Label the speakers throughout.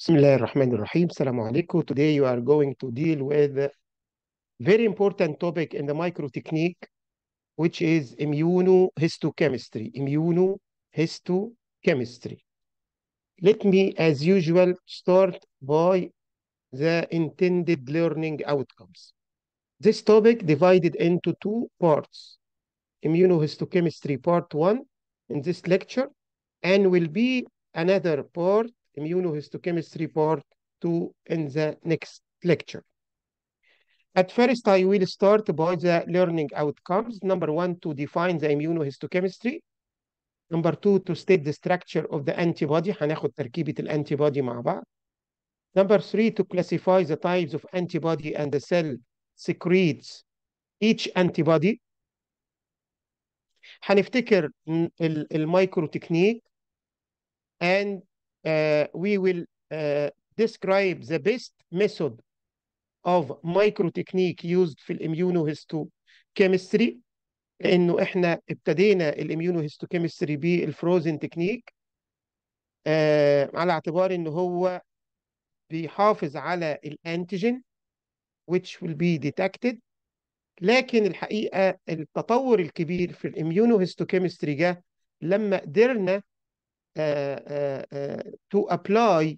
Speaker 1: Bismillah ar-Rahman ar-Rahim. Assalamu alaikum. Today you are going to deal with a very important topic in the micro technique, which is immunohistochemistry. Immunohistochemistry. Let me, as usual, start by the intended learning outcomes. This topic divided into two parts. Immunohistochemistry part one in this lecture, and will be another part immunohistochemistry part 2 in the next lecture. At first, I will start by the learning outcomes. Number one, to define the immunohistochemistry. Number two, to state the structure of the antibody. هناخد تركيبة الانتيبودي مع بعض. Number three, to classify the types of antibody and the cell secretes each antibody. هنفتكر المايكرو تكنيك and آه، we will آه، describe the best method of micro technique used في الاميونوهيستوكيمستري لانه احنا ابتدينا الاميونوهيستوكيمستري بالفروزن تكنيك آه على اعتبار ان هو بيحافظ على الانتيجين which will be detected لكن الحقيقه التطور الكبير في الاميونوهيستوكيمستري جه لما قدرنا to apply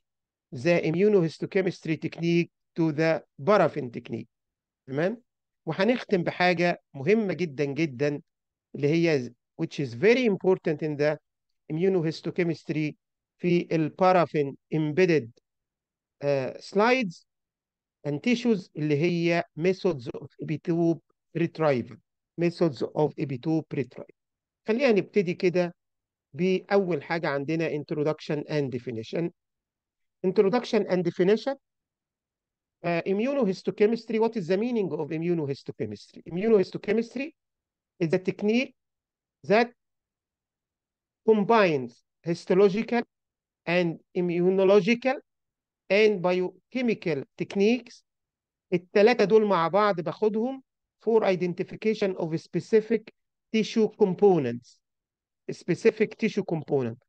Speaker 1: the immunohistochemistry technique to the paraffin technique تمام وهنختم بحاجة مهمة جدا جدا اللي هي which is very important in the immunohistochemistry في البارافين embedded uh, slides and tissues اللي هي methods of epitope retrieval methods of epitope retrieval خلينا نبتدي كده بأول حاجة عندنا introduction and definition introduction and definition uh, immunohistochemistry what is the meaning of immunohistochemistry immunohistochemistry is a technique that combines histological and immunological and biochemical techniques التلاتة دول مع بعض باخدهم for identification of specific tissue components سبيسيفيك تيشو كومبوننت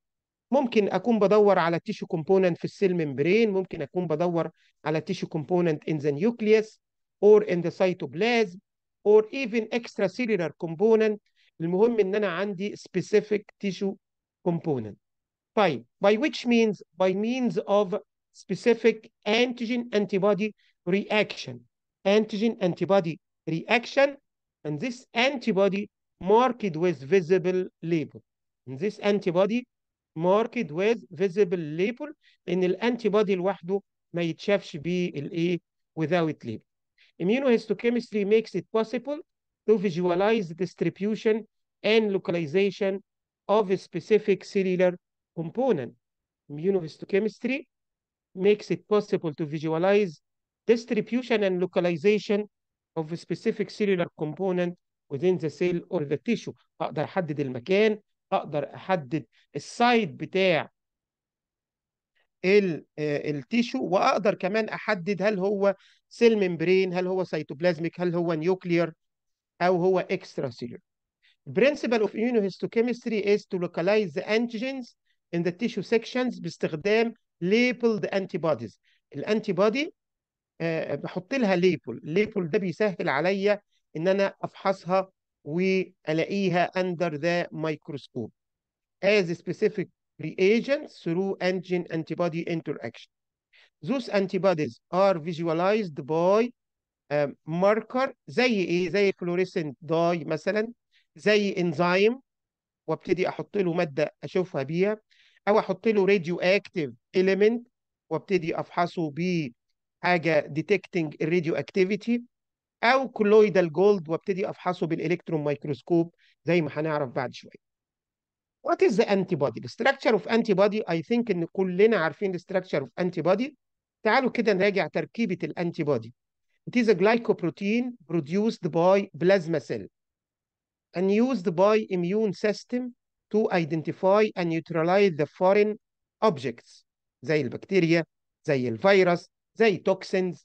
Speaker 1: ممكن اكون بدور على تيشو كومبوننت في السيل ممبرين ممكن اكون بدور على تيشو كومبوننت in the nucleus or in the cytoplasm or even extracellular component المهم ان انا عندي specific tissue component طيب by which means by means of specific antigen antibody reaction antigen antibody reaction and this antibody marked with visible label. In this antibody marked with visible label the antibody لوحده ما يتشافش be without label. Immunohistochemistry makes it possible to visualize the distribution and localization of a specific cellular component. Immunohistochemistry makes it possible to visualize distribution and localization of a specific cellular component within the cell or the tissue اقدر احدد المكان اقدر احدد السايد بتاع التيشو آه، واقدر كمان احدد هل هو سيل ممبرين هل هو سيتوبلازميك هل هو نيوكليير او هو اكسترا سيلولر principle of immunohistochemistry is to localize the antigens in the tissue sections باستخدام labeled antibodies الانتي آه، بودي بحط لها ليبل label ده بيسهل عليا ان انا افحصها والاقيها اندر ذا مايكروسكوب as a specific reagent through engine antibody interaction. ذوس انتي are ار by باي ماركر زي ايه؟ زي فلوريسنت داي مثلا زي انزيم وابتدي احط له ماده اشوفها بيها او احط له راديو اكتيف ايليمنت وابتدي افحصه بحاجه ديتكتنج الراديو اكتيفيتي او كلويدال جولد وابتدي افحصه بالالكترون مايكروسكوب زي ما هنعرف بعد شويه What is the antibody? The structure of antibody I think إن كلنا عارفين the structure of antibody. تعالوا كده نراجع تركيبة antibody. It is a glycoprotein produced by plasma cell and used by immune system to identify and neutralize the foreign objects زي البكتيريا زي الفيروس زي toxins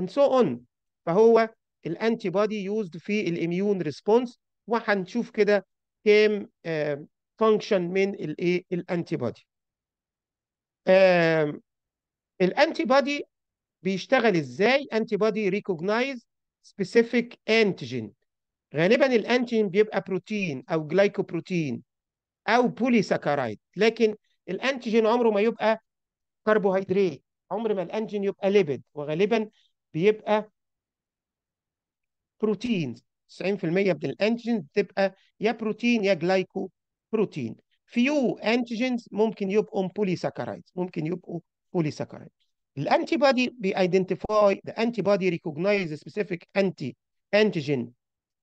Speaker 1: and so on. فهو الانتي بودي يوزد في الاميون ريسبونس وهنشوف كده كام فانكشن آه، من الايه الانتي بودي الانتي بودي بيشتغل ازاي انتي بودي ريكوجنايز سبيسيفيك انتيجين غالبا الانتيجين بيبقى بروتين او جلايكوبروتين او بولي لكن الانتيجين عمره ما يبقى كربوهيدرات عمر ما الانتيجين يبقى ليبيد وغالبا بيبقى بروتينز 90% من الانتيجنز بتبقى يا بروتين يا جلايكو بروتين فيو انتيجنز ممكن يبقوا ساكرايد ممكن يبقوا ساكرايد الانتي بودي بيدنتيفاي ذا انتي بودي ريكوجنايز سبيسيفيك انتي انتيجين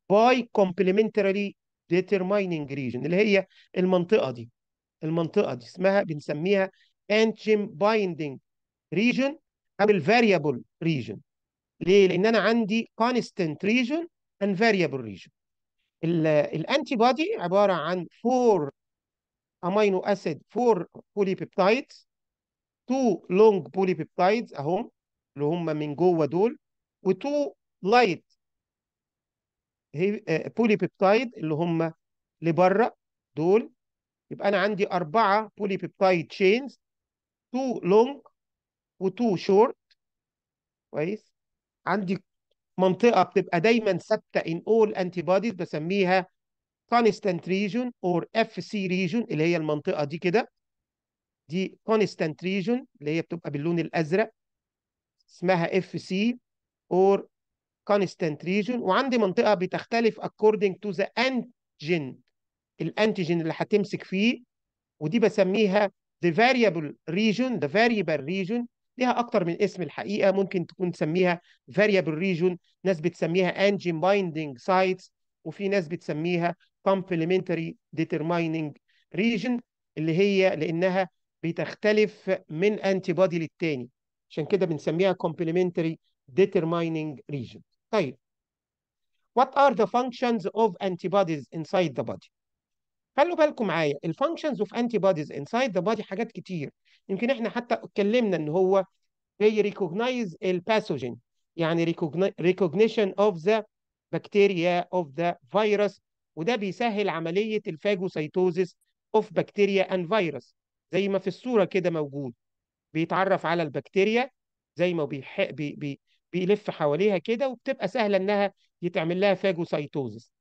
Speaker 1: باي كومبلمنتري ديترمايننج ريجن اللي هي المنطقه دي المنطقه دي اسمها بنسميها انتيجين بايندينج ريجن او الفاريبل ريجن ليه؟ لان انا عندي constant region and variable region. الانتي بودي عباره عن 4 امينو اسيد 4 polypeptides 2 لونج polypeptides اهم اللي هم من جوه دول و2 لايت آه، polypeptide اللي هم لبره دول يبقى انا عندي اربعه polypeptide تشينز 2 لونج و2 شورت كويس عندي منطقه بتبقى دايما ثابته in all antibodies بسميها constant region or FC region اللي هي المنطقه دي كده دي constant region اللي هي بتبقى باللون الازرق اسمها FC or constant region وعندي منطقه بتختلف according to the antigen الانتيجين اللي هتمسك فيه ودي بسميها the variable region the variable region ليها اكتر من اسم الحقيقه ممكن تكون تسميها فاريبل ريجون ناس بتسميها انجين بايندنج سايتس وفي ناس بتسميها complementary determining region اللي هي لانها بتختلف من انتي بودي للتاني عشان كده بنسميها complementary determining region طيب what are the functions of antibodies inside the body خلوا بالكم معايا الفانكشنز اوف انتي بوديز انسايد ذا بودي حاجات كتير يمكن احنا حتى اتكلمنا ان هو بي ريكوجنايز الباثوجين يعني ريكوجنيشن اوف ذا بكتيريا اوف ذا فيروس وده بيسهل عملية الفاجوسيتوزيس of bacteria and virus زي ما في الصورة كده موجود بيتعرف على البكتيريا زي ما بيح... بي... بي... بيلف حواليها كده وبتبقى سهلة انها يتعمل لها فاجوسيتوزيس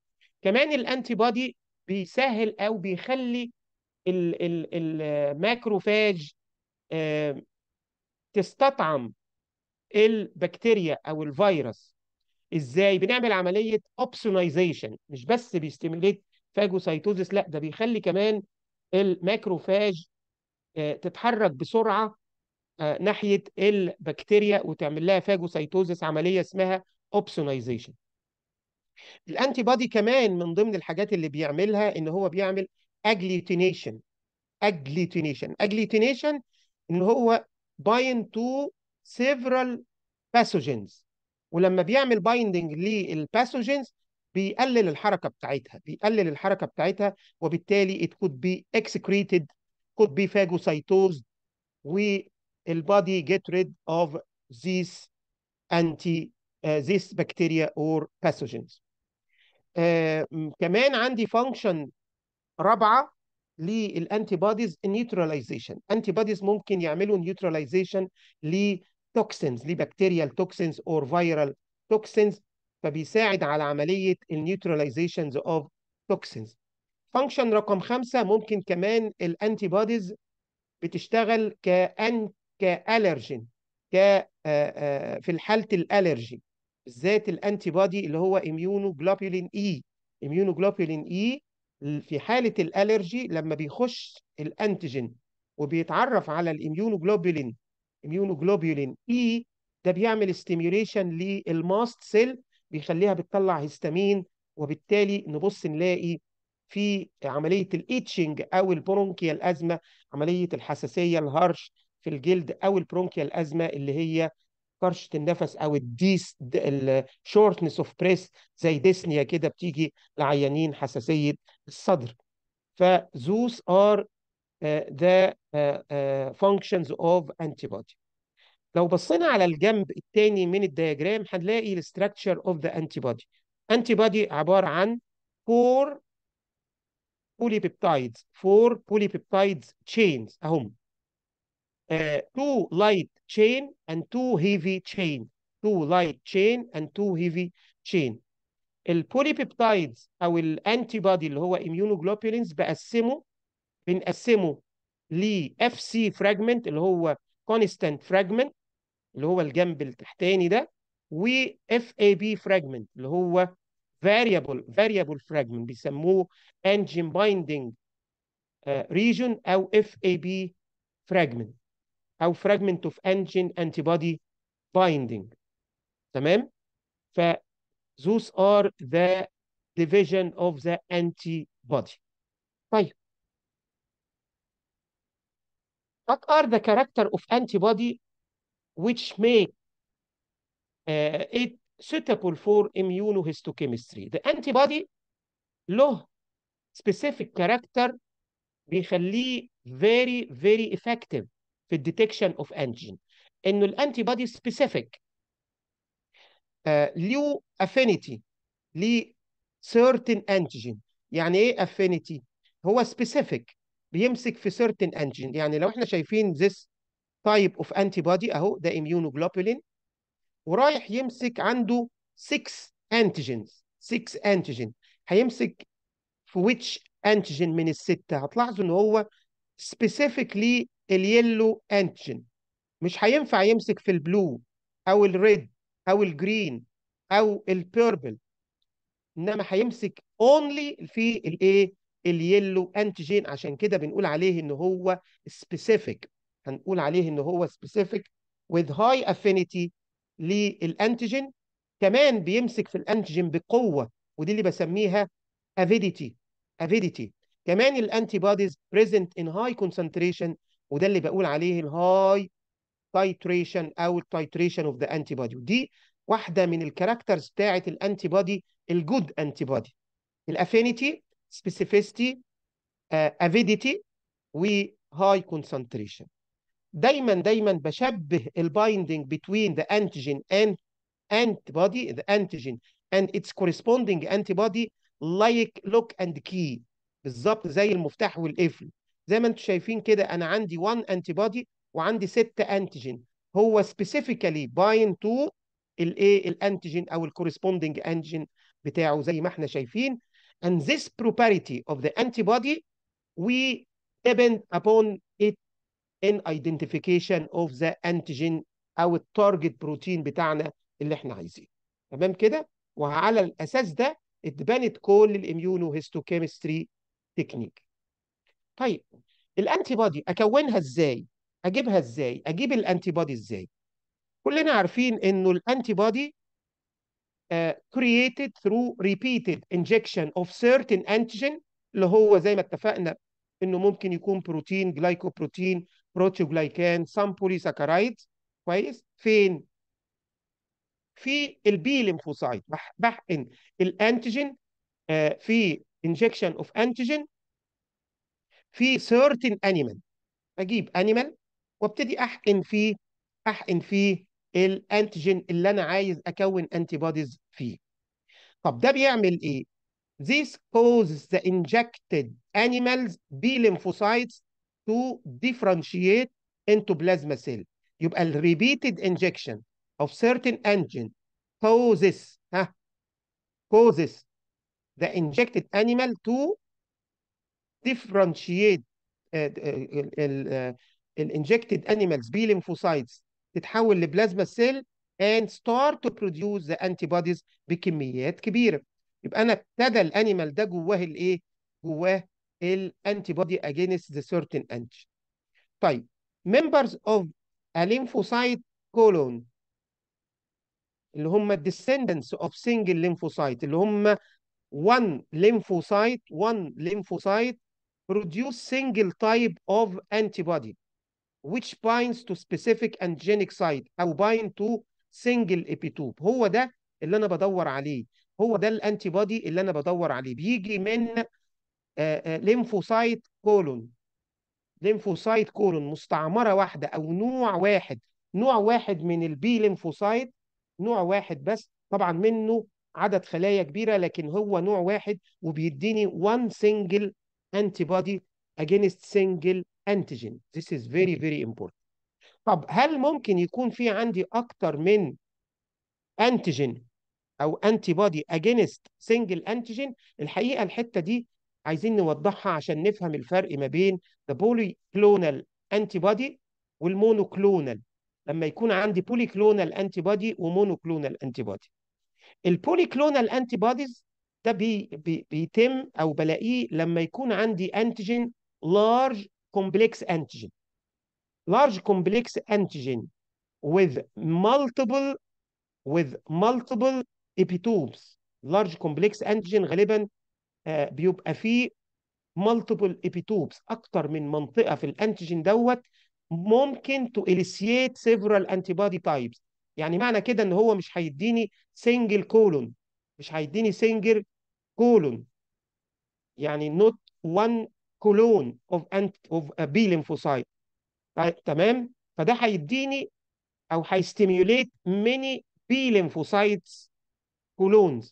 Speaker 1: كمان الانتي بودي بيسهل او بيخلي الماكروفاج آه، تستطعم البكتيريا او الفيروس ازاي بنعمل عمليه اوبسونايزيشن مش بس بيستيميليت فاجوسايتوزيس لا ده بيخلي كمان الماكروفاج آه، تتحرك بسرعه آه، ناحيه البكتيريا وتعمل لها فاجوسايتوزيس عمليه اسمها اوبسونايزيشن الانتي بادي كمان من ضمن الحاجات اللي بيعملها ان هو بيعمل اجليتينيشن اجليتينيشن اجليتينيشن ان هو باين تو سيفرال باثوجينز ولما بيعمل بايندنج للباثوجينز بيقلل الحركه بتاعتها بيقلل الحركه بتاعتها وبالتالي it could be excreted could be phagocytosed والبادي get rid of these anti ذيس uh, بكتيريا bacteria or pathogens آه كمان عندي فانكشن رابعه للانتي بوديز نيوتراليزيشن انتي بوديز ممكن يعملوا نيوتراليزيشن لتوكسينز لبكتيريال توكسينز اور فيرال توكسينز فبيساعد على عمليه النيوتراليزيشن اوف توكسينز فانكشن رقم خمسة ممكن كمان الانتي بوديز بتشتغل كان كالرجين ك آه، آه، في حاله الالرجي بالذات الانتي بودي اللي هو اميونوجلوبولين اي اميونوجلوبولين اي في حاله الالرجي لما بيخش الانتيجين وبيتعرف على الاميونوجلوبولين اميونوجلوبولين اي ده بيعمل ستيميوليشن للماست سيل بيخليها بتطلع هيستامين وبالتالي نبص نلاقي في عمليه الايتشنج او البرونكيال ازمه عمليه الحساسيه الهرش في الجلد او البرونكيال ازمه اللي هي كرشه النفس او الديس الشورتنس اوف بريس زي ديسنيا كده بتيجي لعيانين حساسيه الصدر فزوس ار ذا فانكشنز اوف انتي بودي لو بصينا على الجنب الثاني من الدياجرام هنلاقي الاستراكشر اوف ذا انتي بودي انتي بودي عباره عن فور بولي بيبتايدز فور بولي بيبتايدز تشينز اهم uh, two light chain and two heavy chain two light chain and two heavy chain البوليبيبتايدز او الانتي بودي اللي هو immunoglobulins بقسمه بنقسمه ل اف سي فراجمنت اللي هو constant fragment اللي هو الجنب التحتاني ده و اف اي بي فراجمنت اللي هو variable variable fragment بيسموه engine binding region او اف اي بي فراجمنت او فراجمنت اوف انجين انتي بودي بايندينج تمام ف those are the division of the antibody طيب what are the character of antibody which make uh, it suitable for immunohistochemistry the antibody له specific character بيخليه very very effective في الديتكشن اوف انتيجين انه الانتي بودي سبيسيفيك له افينيتي ل سيرتن انتيجين يعني ايه افينيتي هو سبيسيفيك بيمسك في سيرتن انتيجين يعني لو احنا شايفين ذس تايب اوف انتي بودي اهو ده immunoglobulin ورايح يمسك عنده 6 انتيجينز 6 انتيجين هيمسك في ويتش انتيجين من السته هتلاحظوا ان هو سبيسيفيكلي اليلو انتجين مش هينفع يمسك في البلو او الريد او الجرين او البيربل انما هيمسك اونلي في الايه اليلو انتيجين عشان كده بنقول عليه ان هو سبيسيفيك هنقول عليه ان هو سبيسيفيك with high affinity للانتيجين كمان بيمسك في الانتيجين بقوه ودي اللي بسميها avidity avidity كمان الانتي بوديز بريزنت ان هاي كونسنتريشن وده اللي بقول عليه الهاي تايتريشن او التايتريشن اوف ذا انتي بودي ودي واحده من الكاركترز بتاعه الانتي بودي الجود انتي بودي الافينيتي سبيسيفيستي افيديتي وهاي كونسنتريشن دايما دايما بشبه البايندنج بتوين ذا انتيجين اند انتي بودي ذا انتيجين اند اتس its انتي بودي لايك لوك اند كي بالظبط زي المفتاح والقفل زي ما انتم شايفين كده انا عندي 1 انتي بودي وعندي 6 انتيجين هو سبيسيفيكالي باين تو الايه الانتيجين او الكورسبوندنج انتيجين بتاعه زي ما احنا شايفين and this property of the antibody we depend upon it in identification of the antigen او التارجت بروتين بتاعنا اللي احنا عايزينه تمام كده وعلى الاساس ده اتبنت كل الاميونو هيستوكيمستري تكنيك طيب الانتي بودي اكونها ازاي؟ اجيبها ازاي؟ اجيب الانتي بودي ازاي؟ كلنا عارفين انه الانتي بودي uh, created through repeated injection of certain antigen اللي هو زي ما اتفقنا انه ممكن يكون بروتين جلايكوبروتين بروتوجلايكان سام بوليساكرايد كويس فين في البي ليمفوسايت بحقن الانتيجين آه، في انجكشن اوف انتيجين في certain animal اجيب animal وابتدي احقن فيه احقن فيه الانتيجين اللي انا عايز اكون انتي بوديز فيه طب ده بيعمل ايه This causes the injected animals B lymphocytes to differentiate into plasma cell. يبقى الريبيتد repeated injection of certain antigen causes ها causes the injected animal to تفرنشيت الانجكتد انيمالز بي ليمفوسايتس تتحول لبلازما سيل and start to produce the antibodies بكميات كبيره يبقى انا ابتدى الانيمال ده جواه الايه؟ جواه الانتي بودي against the certain antigen. طيب members of a lymphocyte colon اللي هم descendants of single lymphocyte اللي هم one lymphocyte one lymphocyte produce single type of antibody which binds to specific antigenic site او bind to single epitope هو ده اللي انا بدور عليه هو ده الانتي بودي اللي انا بدور عليه بيجي من ليمفوسايت كولون ليمفوسايت كولون مستعمره واحده او نوع واحد نوع واحد من البي ليمفوسايت نوع واحد بس طبعا منه عدد خلايا كبيره لكن هو نوع واحد وبيديني وان سنجل antibody against single antigen this is very very important طب هل ممكن يكون في عندي اكتر من antigen او antibody against single antigen الحقيقه الحته دي عايزين نوضحها عشان نفهم الفرق ما بين the polyclonal antibody والمونوكلونال لما يكون عندي بوليكلونال انتي بودي ومونوكلونال انتي البولي البوليكلونال انتي بوديز ده بي بي بيتم او بلاقيه لما يكون عندي انتيجين لارج كومبلكس انتيجين large complex antigen with multiple with multiple epitopes large complex antigen غالبا بيبقى فيه multiple epitopes اكتر من منطقه في الانتيجين دوت ممكن to initiate several antibody types يعني معنى كده ان هو مش هيديني single colon مش هيديني single colon يعني not one colon of ant of a B lymphocyte تمام فده هيديني او هيستيميوليت many B lymphocytes colons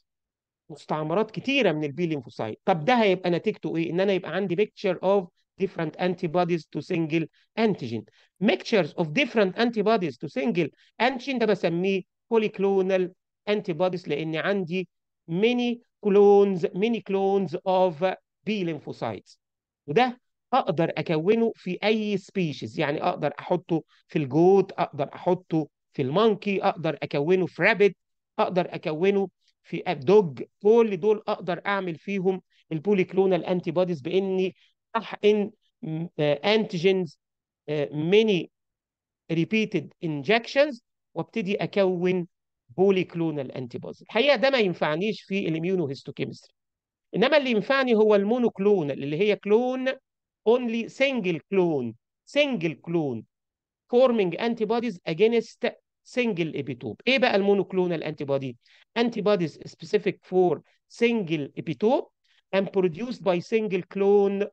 Speaker 1: مستعمرات كتيره من البي ليمفوسايت طب ده هيبقى نتيجته ايه ان انا يبقى عندي ميكتشر اوف different antibodies to single antigen mixtures of different antibodies to single antigen ده بسميه polyclonal antibodies لان عندي many كلونز ميني كلونز اوف بي ليمفوسايتس وده اقدر اكونه في اي سبيشيز يعني اقدر احطه في الجوت اقدر احطه في المونكي اقدر اكونه في رابيت اقدر اكونه في دوج كل دول اقدر اعمل فيهم البوليكلونال انتي بوديز باني احقن انتيجنز ميني ريبيتد انجكشنز وابتدي اكون بولي كلونال انتي بوديز الحقيقه ده ما ينفعنيش في الاميونو هيستوكيمستري انما اللي ينفعني هو المونو كلون اللي هي كلون اونلي سنجل كلون سنجل كلون فورمينج انتي بوديز اجينست سنجل ابيتوب ايه بقى المونوكلونال انتي بودي انتي بوديز سبيسيفيك فور سنجل ابيتوب and produced by single clone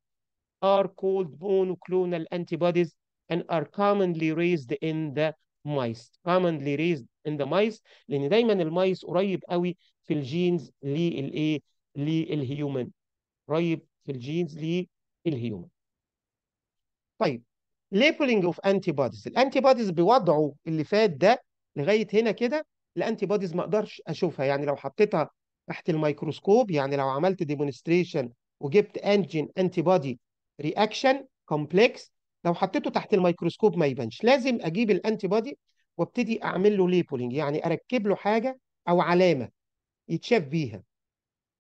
Speaker 1: are called monoclonal antibodies and are commonly raised in the mice commonly raised in the مايس لان دايما المايس قريب قوي في الجينز للايه للهيومن قريب في الجينز للهيومن طيب ليبلنج اوف انتي بوديز الانتي بوديز بوضعه اللي فات ده لغايه هنا كده الانتي بوديز ما اقدرش اشوفها يعني لو حطيتها تحت الميكروسكوب يعني لو عملت ديمونستريشن وجبت انجين انتي بودي رياكشن كومبلكس لو حطيته تحت الميكروسكوب ما يبانش لازم اجيب الانتي بودي وابتدي اعمل له ليبلنج يعني اركب له حاجه او علامه يتشاف بيها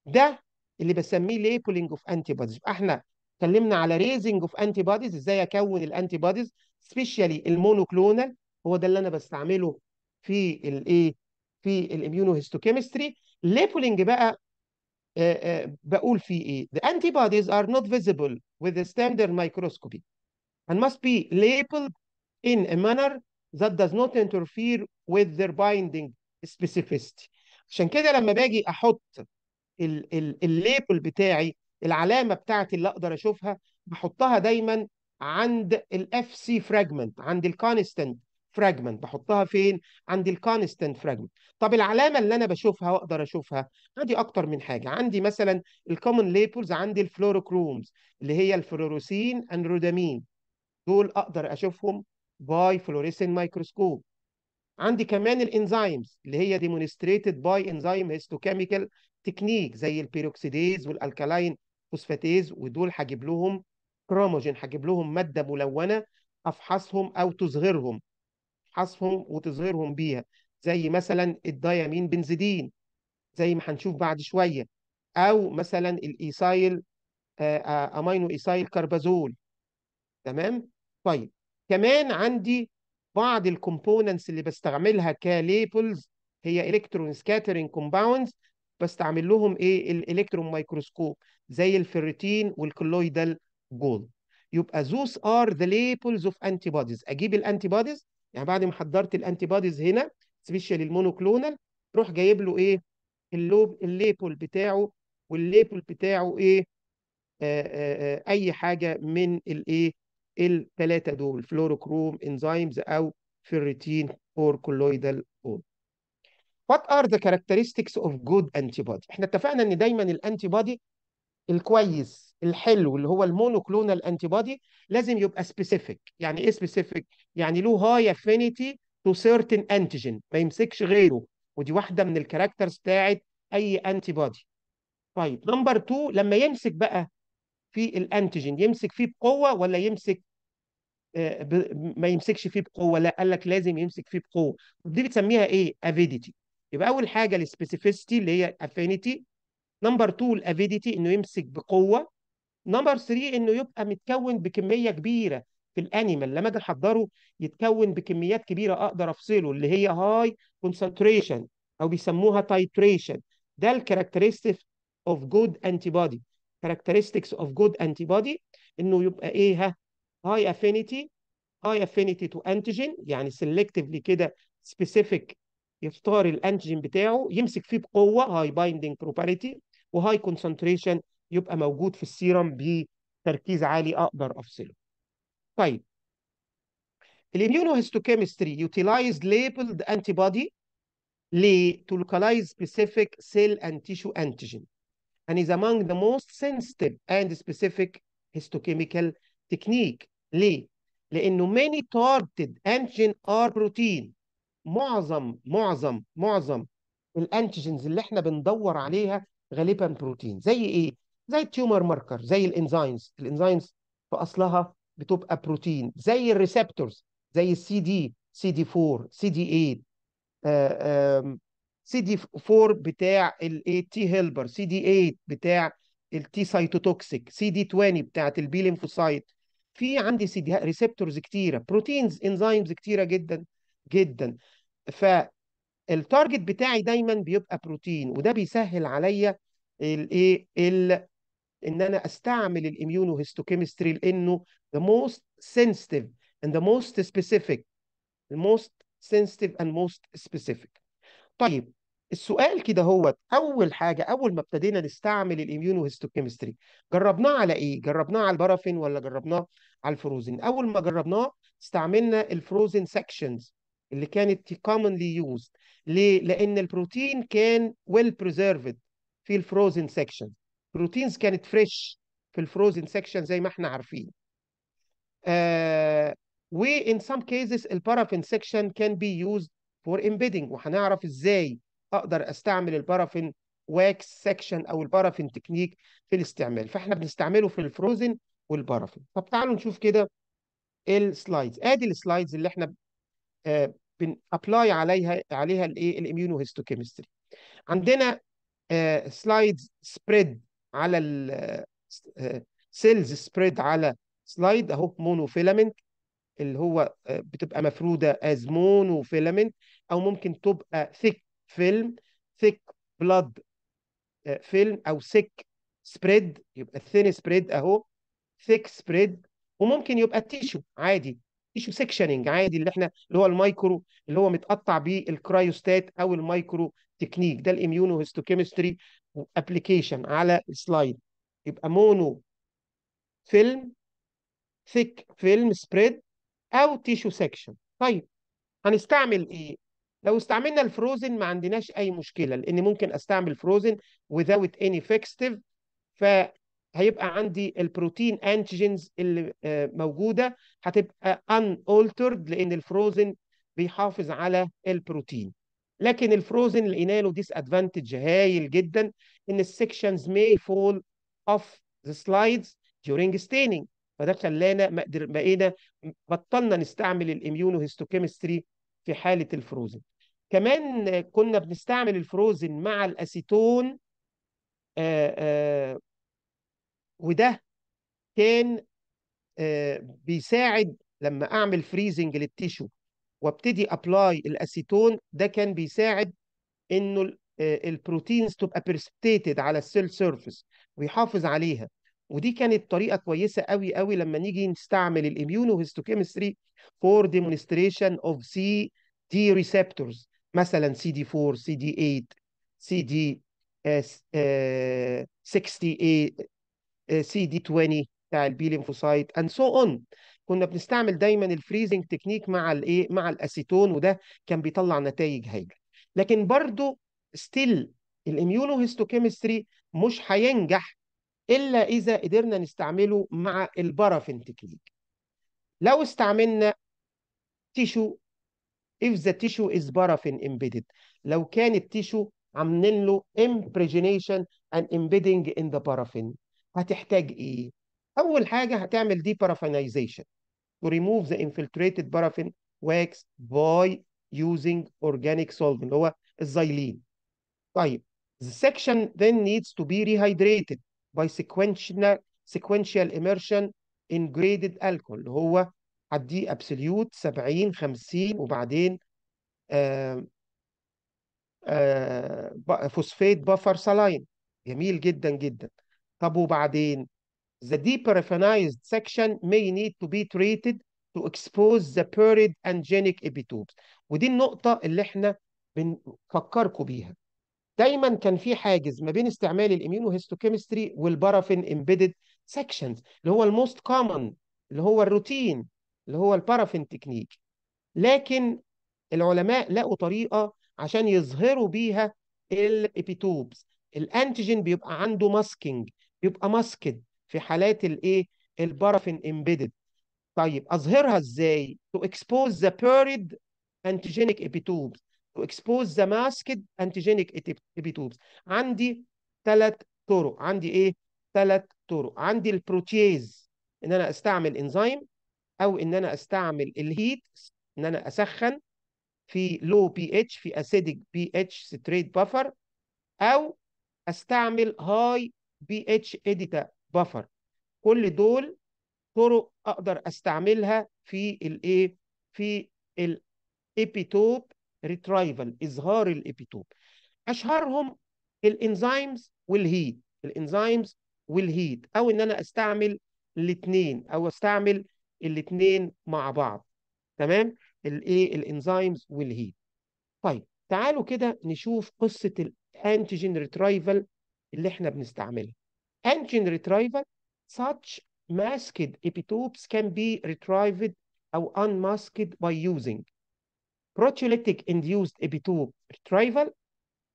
Speaker 1: ده اللي بسميه ليبلنج اوف انتي بوديز احنا اتكلمنا على ريزنج اوف انتي بوديز ازاي اكون الانتي بوديز سبيشالي المونوكلونال هو ده اللي انا بستعمله في الايه في الاميونو هيستوكيمستري ليبلنج بقى أه أه بقول فيه ايه the antibodies are not visible with the standard microscopy and must be labeled in a manner that does not interfere with their binding specificity عشان كده لما باجي احط الليبل بتاعي العلامه بتاعتي اللي اقدر اشوفها بحطها دايما عند الاف سي فراجمنت عند الكونستنت فراجمنت بحطها فين عند الكونستنت فراجمنت طب العلامه اللي انا بشوفها واقدر اشوفها عندي اكتر من حاجه عندي مثلا الكومن ليبلز عندي الفلوروكرومز اللي هي الفلوروسين اند رودامين. دول اقدر اشوفهم باي فلوريسين مايكروسكوب عندي كمان الانزيمز اللي هي ديمونستريتد باي انزيم هيستوكيميكال تكنيك زي البيروكسيديز والالكالاين فوسفاتيز ودول هجيب لهم كروموجين هجيب لهم ماده ملونه افحصهم او تظهرهم افحصهم وتظهرهم بيها زي مثلا الديامين بنزيدين زي ما هنشوف بعد شويه او مثلا الايسايل امينو ايسايل كاربازول تمام طيب كمان عندي بعض الكومبوننتس اللي بستعملها كليبلز هي الكترون سكاترينج كومباوندز بستعمل لهم ايه الالكترون مايكروسكوب زي الفيرتين والكلويدال جولد يبقى زوس ار ذا ليبلز اوف انتي بوديز اجيب الانتي بوديز يعني بعد ما حضرت الانتي بوديز هنا سبيشال المونوكلونال روح جايب له ايه اللوب الليبل بتاعه والليبل بتاعه ايه آآ آآ اي حاجه من الايه الثلاثه دول فلوروكروم انزيمز او فيريتين اور كولويدال اور What are the characteristics of good antibody؟ احنا اتفقنا ان دايما الانتي الكويس الحلو اللي هو المونوكلونال انتي لازم يبقى سبيسيفيك، يعني ايه سبيسيفيك؟ يعني له هاي افينيتي تو سيرتن انتيجين ما يمسكش غيره ودي واحده من الكاركترز بتاعت اي انتي بودي. طيب نمبر 2 لما يمسك بقى في الانتيجين يمسك فيه بقوه ولا يمسك آه، ما يمسكش فيه بقوه لا قال لك لازم يمسك فيه بقوه دي بتسميها ايه افيديتي يبقى اول حاجه السبيسيفيستي اللي هي الافينيتي نمبر 2 الافيديتي انه يمسك بقوه نمبر 3 انه يبقى متكون بكميه كبيره في الانيمال لما اجي احضره يتكون بكميات كبيره اقدر افصله اللي هي هاي كونسنتريشن او بيسموها تايتريشن ده الكاركترستيك اوف جود انتي بودي كاركترستكس اوف جود انتي بودي انه يبقى ايه ها هاي افينيتي هاي افينيتي تو انتيجين يعني سيلكتيفلي كده سبيسيفيك يختار الانتيجين بتاعه يمسك فيه بقوه هاي بايندينج بروبريتي وهاي كونسنتريشن يبقى موجود في السيرم بتركيز عالي اقدر افصله. طيب الاميونوهيستوكيمستري يوتيلايز ليبلد انتي بودي ليه to localize specific cell and tissue antigen and is among the most sensitive and specific histochemical technique ليه؟ لأنه many targeted antigen are protein معظم معظم معظم الانتيجنز اللي احنا بندور عليها غالبا بروتين زي ايه؟ زي التيومر ماركر زي الانزيمز الانزيمز في اصلها بتبقى بروتين زي الريسبتورز زي السي دي سي دي 4 سي دي 8 سي دي 4 بتاع الاي تي هيلبر سي دي 8 بتاع التي سايتوتوكسيك سي دي 20 بتاعت البي لينفوسايت في عندي سي دي ريسبتورز كتيره بروتينز انزيمز كتيره جدا جدا فالتارجت بتاعي دايما بيبقى بروتين وده بيسهل عليا الايه ان انا استعمل الاميونو هيستوكيمستري لانه the most sensitive and the most specific the most sensitive and most specific طيب السؤال كده هو اول حاجه اول ما ابتدينا نستعمل الاميونو هيستوكيمستري جربناه على ايه جربناه على البارافين ولا جربناه على الفروزن اول ما جربناه استعملنا الفروزن سكشنز اللي كانت كومنلي يوزد ليه لان البروتين كان ويل well بريزرفد في الفروزن سكشن بروتينز كانت فريش في الفروزن سكشن زي ما احنا عارفين آه وان سام كيسز البارافين سكشن كان بي يوزد فور امبيدنج وهنعرف ازاي اقدر استعمل البارافين واكس سكشن او البارافين تكنيك في الاستعمال فاحنا بنستعمله في الفروزن والبارافين طب تعالوا نشوف كده السلايدز ادي السلايدز اللي احنا آه بنابلاي عليها عليها الايه الاميونو هيستوكيمستري عندنا آه سلايدز سبريد على السيلز سبريد آه، على سلايد اهو مونوفيلامنت اللي هو آه، بتبقى مفروده از مونوفيلامنت او ممكن تبقى ثيك فيلم ثيك بلاد آه، فيلم او ثيك سبريد يبقى ثين سبريد اهو ثيك سبريد وممكن يبقى تيشو عادي تيشو سيكشننج عادي اللي احنا اللي هو المايكرو اللي هو متقطع بيه الكرايوستات او المايكرو تكنيك ده الاميونو هيستوكيمستري ابلكيشن على السلايد يبقى مونو فيلم ثيك فيلم سبريد او تيشو سيكشن طيب هنستعمل ايه لو استعملنا الفروزن ما عندناش اي مشكله لان ممكن استعمل فروزن without any fixative فهيبقى عندي البروتين انتيجينز اللي آه، موجوده هتبقى unaltered لان الفروزن بيحافظ على البروتين لكن الفروزن لقينا له ديس ادفانتج هايل جدا ان السكشنز مي فول اوف ذا سلايدز during staining فده خلانا بقينا بطلنا نستعمل الاميونو هيستوكيمستري في حالة الفروزن كمان كنا بنستعمل الفروزن مع الأسيتون آه، آه، وده كان آه، بيساعد لما أعمل فريزنج للتيشو وابتدي أبلاي الأسيتون ده كان بيساعد إنه البروتينز تبقى برسبتيتد على السيل سيرفيس ويحافظ عليها ودي كانت طريقه كويسه قوي قوي لما نيجي نستعمل هيستوكيمستري فور ديمونستريشن اوف سي دي ريسبتورز مثلا سي دي 4 سي دي 8 سي دي 68 سي دي 20 بتاع البي ليمفوسايت اند سو اون كنا بنستعمل دايما الفريزنج تكنيك مع الايه مع الاسيتون وده كان بيطلع نتائج هايله لكن برضو ستيل هيستوكيمستري مش هينجح إلا إذا قدرنا نستعمله مع البرافين تكنيك لو استعملنا تيشو if the tissue is paraffin embedded لو كان التيشو عاملين له impregnation and embedding in the paraffin هتحتاج ايه؟ اول حاجه هتعمل دي paraffinization to remove the infiltrated paraffin wax by using organic solvent اللي هو الزيلين طيب the section then needs to be rehydrated by sequential sequential immersion in graded alcohol اللي هو هديه absolute 70 50 وبعدين آه آه فوسفيت بفر سلاين جميل جدا جدا طب وبعدين the deeper section may need to be treated to expose the puried angenic epitopes ودي النقطة اللي احنا بنفكركم بيها دايما كان في حاجز ما بين استعمال الاميونوهيستوكيمستري والبارافين امبيدد سكشنز اللي هو الموست كومن اللي هو الروتين اللي هو البارافين تكنيك لكن العلماء لقوا طريقه عشان يظهروا بيها الابيتوبز الانتيجين بيبقى عنده ماسكينج بيبقى ماسكد في حالات الايه البارافين امبيدد طيب اظهرها ازاي تو اكسبوز ذا بيريد انتيجينيك ابيتوبز اكسبوز ذا ماسكد masked ايبيتوبس عندي ثلاث طرق عندي ايه ثلاث طرق عندي البروتييز ان انا استعمل انزيم او ان انا استعمل الهيت ان انا اسخن في لو بي اتش في اسيدك بي اتش ستريت بافر او استعمل هاي بي اتش اديتا بافر كل دول طرق اقدر استعملها في الايه في الابيتوب ريترايفل إظهار الإبيتوب أشهرهم الإنزيمز والهيت الإنزيمز والهيت أو إن أنا أستعمل الاثنين أو أستعمل الاثنين مع بعض تمام الإيه الإنزيمز والهيت طيب تعالوا كده نشوف قصة الأنتيجين ريترايفل اللي إحنا بنستعملها انتيجين ريترايفل such masked epitopes can be retrieved أو unmasked by using Proteolytic-induced epitope retrieval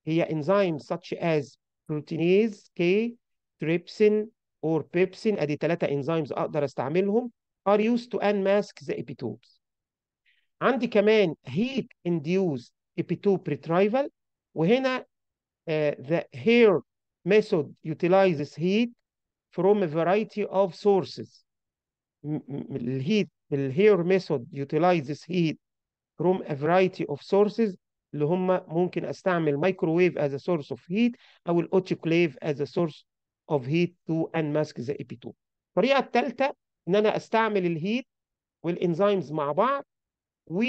Speaker 1: Here, enzymes such as proteinase K, trypsin or pepsin ادي ثلاثة enzymes اقدر استعملهم are used to unmask the epitopes. عندي كمان heat induced epitope retrieval وهنا uh, eh, the hair method utilizes heat from a variety of sources. الهيت الهير method utilizes heat from a variety of sources اللي هم ممكن استعمل microwave as a source of heat او الاوتوكليف as a source of heat to unmask the EP2 الطريقه الثالثه ان انا استعمل الهيت والانزيمز مع بعض و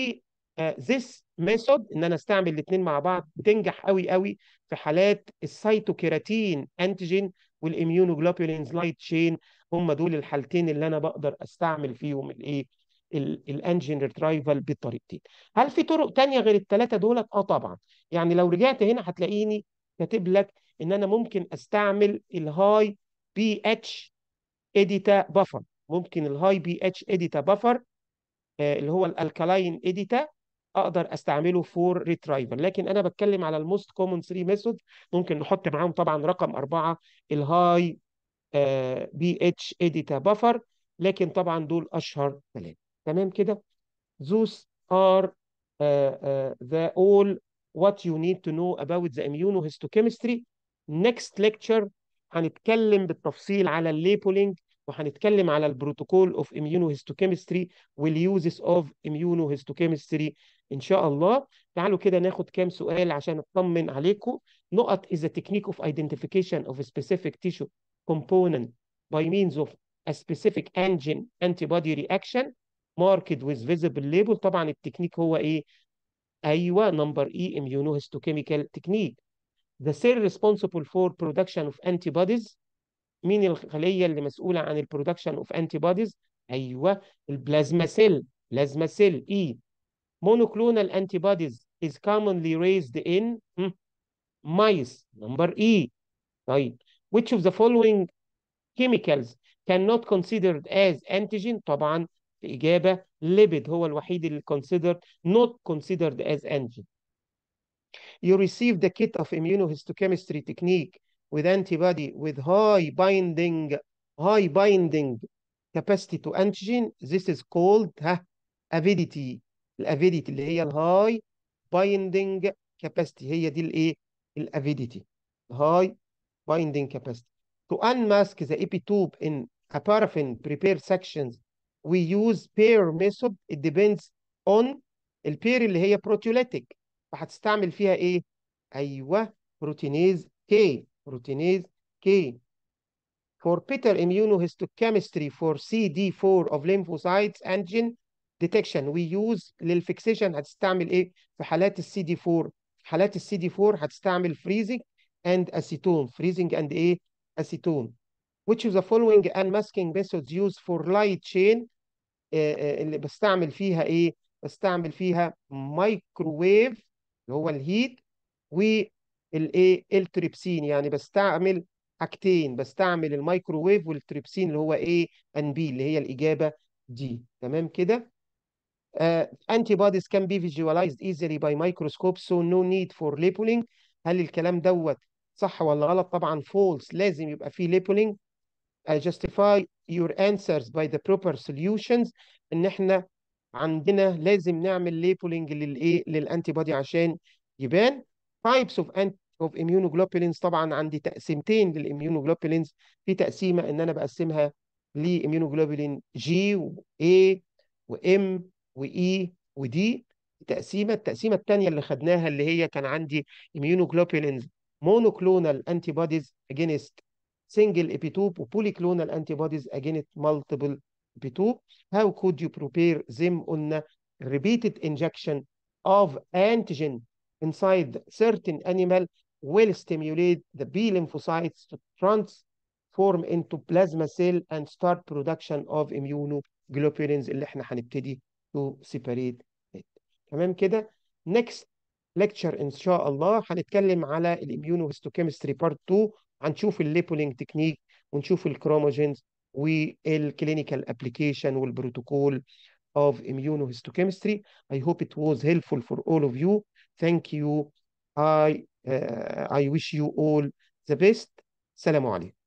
Speaker 1: آه، this ميثود ان انا استعمل الاثنين مع بعض بتنجح قوي قوي في حالات السيتوكيراتين انتيجين والاميونوجلوبولينز لايت تشين هم دول الحالتين اللي انا بقدر استعمل فيهم الايه الانجن ريترايفل بالطريقتين هل في طرق تانية غير الثلاثه دولت اه طبعا يعني لو رجعت هنا هتلاقيني كاتب لك ان انا ممكن استعمل الهاي بي اتش اديتا بفر ممكن الهاي بي اتش اديتا بفر اللي هو الالكالين اديتا اقدر استعمله فور ريترايفل لكن انا بتكلم على الموست كومون 3 ميثود ممكن نحط معاهم طبعا رقم أربعة الهاي بي اتش اديتا بفر لكن طبعا دول اشهر ثلاثه تمام كده زوس ار آه، آه، ذا اول وات يو نيد تو نو اباوت ذا اميونو هيستوكيمستري نيكست ليكتشر هنتكلم بالتفصيل على الليبولينج وهنتكلم على البروتوكول اوف اميونو هيستوكيمستري واليوزز اوف اميونو هيستوكيمستري ان شاء الله تعالوا كده ناخد كام سؤال عشان اطمن عليكم نقط از تكنيك اوف ايدنتيفيكيشن اوف سبيسيفيك تيشو كومبوننت باي مينز اوف ا سبيسيفيك انجين انتي بودي رياكشن ماركت ويز فيزبل ليبل طبعا التكنيك هو ايه؟ ايوه نمبر اي اميونو هيستوكيميكال تكنيك ذا سيل ريسبونسبل فور برودكشن اوف انتي بوديز مين الخليه اللي مسؤوله عن البرودكشن اوف انتي بوديز؟ ايوه البلازما سيل بلازما سيل اي مونوكلونال انتي بوديز از commonly ريزد ان مايس نمبر اي طيب which of the following chemicals cannot considered as antigen طبعا الإجابة ليبيد هو الوحيد اللي considered not considered as antigen. You receive the kit of immunohistochemistry technique with antibody with high binding high binding capacity to antigen. This is called huh, avidity. الافيديتي اللي هي high binding capacity هي دي الايه الافيديتي الهاي بايندنج to unmask the epitope in a paraffin prepared sections we use pair method it depends on البير اللي هي proteolytic. فهتستعمل فيها ايه؟ ايوه بروتينيز كي بروتينيز كي for better immunohistochemistry for CD4 of lymphocytes antigen detection we use للفيكسيشن هتستعمل ايه في حالات السي cd 4 في حالات السي دي 4 هتستعمل freezing and acetone freezing and ايه acetone which is the following unmasking methods used for light chain آه، آه، اللي بستعمل فيها ايه بستعمل فيها مايكروويف اللي هو الهيت والايه التريبسين يعني بستعمل حاجتين بستعمل المايكروويف والتريبسين اللي هو ايه ان بي اللي هي الاجابه دي تمام كده انتي بوديز كان بي فيجوالايزد ايزلي باي مايكروسكوب سو نو نيد فور labeling هل الكلام دوت صح ولا غلط طبعا فولس لازم يبقى فيه labeling Uh, justify your answers by the proper solutions ان احنا عندنا لازم نعمل ليبلنج للايه للانتي بودي عشان يبان types of انت immunoglobulins طبعا عندي تقسيمتين للاميونوجلوبولينز في تقسيمه ان انا بقسمها لاميونوجلوبولين جي واي وام واي ودي تقسيمه التقسيمه الثانيه اللي خدناها اللي هي كان عندي immunoglobulins monoclonal antibodies against single epitope وpolyclonal antibodies against multiple epitope. How could you prepare them on repeated injection of antigen inside certain animal will stimulate the B lymphocytes to transform into plasma cell and start production of immunoglobulins اللي احنا هنبتدي to separate it. تمام كده؟ next lecture ان شاء الله هنتكلم على الاميونوهيستوكيمستري بارت 2 هنشوف الليبولينج تكنيك ونشوف الكروموجينز والكلينيكال ابلكيشن والبروتوكول of immunohistochemistry. I hope it was helpful for all of you. Thank you. I, uh, I wish you all the best. Salamu alaikum.